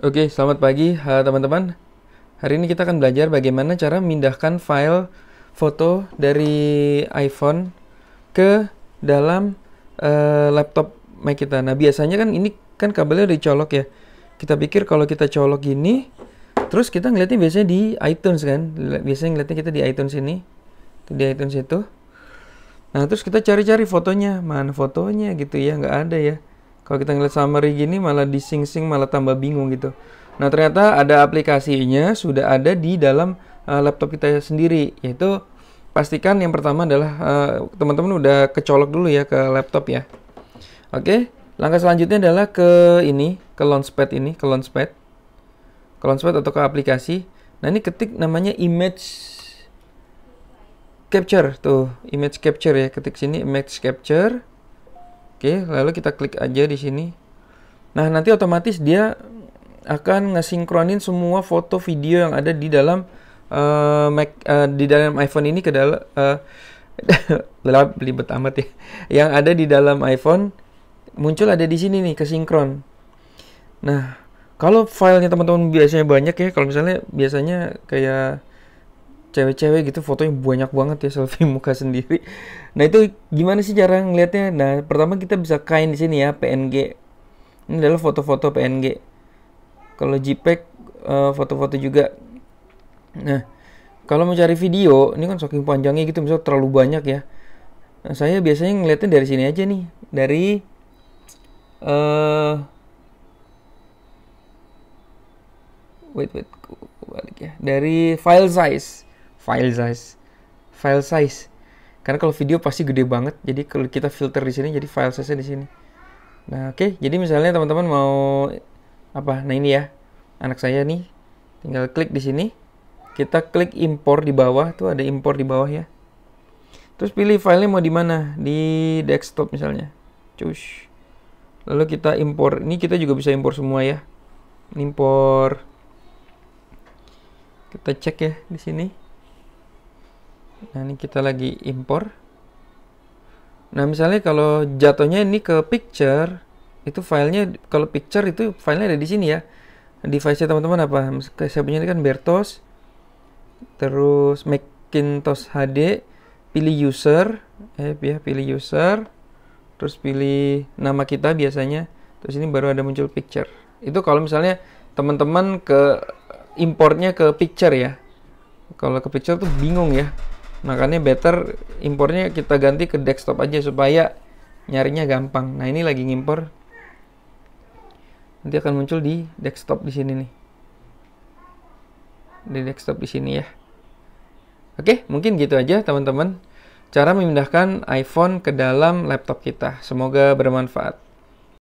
Oke, selamat pagi teman-teman. Hari ini kita akan belajar bagaimana cara memindahkan file foto dari iPhone ke dalam uh, laptop Mac kita. Nah, biasanya kan ini kan kabelnya udah dicolok ya. Kita pikir kalau kita colok gini, terus kita ngeliatnya biasanya di iTunes kan. Biasanya ngeliatnya kita di iTunes ini. Di iTunes itu. Nah, terus kita cari-cari fotonya. Mana fotonya gitu ya, nggak ada ya kalau kita ngeliat summary gini malah disingsing malah tambah bingung gitu nah ternyata ada aplikasinya sudah ada di dalam uh, laptop kita sendiri yaitu pastikan yang pertama adalah eh, teman-teman uh, udah kecolok dulu ya ke laptop ya oke langkah selanjutnya adalah ke ini ke launchpad ini ke launchpad ke launchpad atau ke aplikasi nah ini ketik namanya image capture tuh image capture ya ketik sini image capture Oke, lalu kita klik aja di sini. Nah, nanti otomatis dia akan ngesinkronin semua foto video yang ada di dalam uh, Mac uh, di dalam iPhone ini ke dalam uh, libet amat ya. Yang ada di dalam iPhone muncul ada di sini nih kesinkron. Nah, kalau filenya teman-teman biasanya banyak ya, kalau misalnya biasanya kayak cewek-cewek gitu fotonya banyak banget ya selfie muka sendiri. Nah itu gimana sih cara ngelihatnya? Nah pertama kita bisa kain di sini ya PNG. Ini adalah foto-foto PNG. Kalau JPEG foto eh, foto-foto juga. Nah kalau mau cari video ini kan saking panjangnya gitu misalnya terlalu banyak ya. Nah, saya biasanya ngeliatnya dari sini aja nih dari uh, wait wait balik ya dari file size file size file size karena kalau video pasti gede banget jadi kalau kita filter di sini jadi file size di sini nah oke okay. jadi misalnya teman-teman mau apa nah ini ya anak saya nih tinggal klik di sini kita klik import di bawah tuh ada import di bawah ya terus pilih filenya mau di mana di desktop misalnya cus lalu kita import. ini kita juga bisa import semua ya import kita cek ya di sini Nah, ini kita lagi impor. Nah, misalnya kalau jatuhnya ini ke picture, itu filenya, kalau picture itu filenya ada di sini ya. Device-nya teman-teman apa? Saya punya ini kan Bertos, terus Macintosh HD, pilih user, eh, ya, pilih user, terus pilih nama kita biasanya, terus ini baru ada muncul picture. Itu kalau misalnya teman-teman ke importnya ke picture ya. Kalau ke picture tuh bingung ya makanya better impornya kita ganti ke desktop aja supaya nyarinya gampang nah ini lagi ngimpor nanti akan muncul di desktop di sini nih di desktop di sini ya oke mungkin gitu aja teman-teman cara memindahkan iPhone ke dalam laptop kita semoga bermanfaat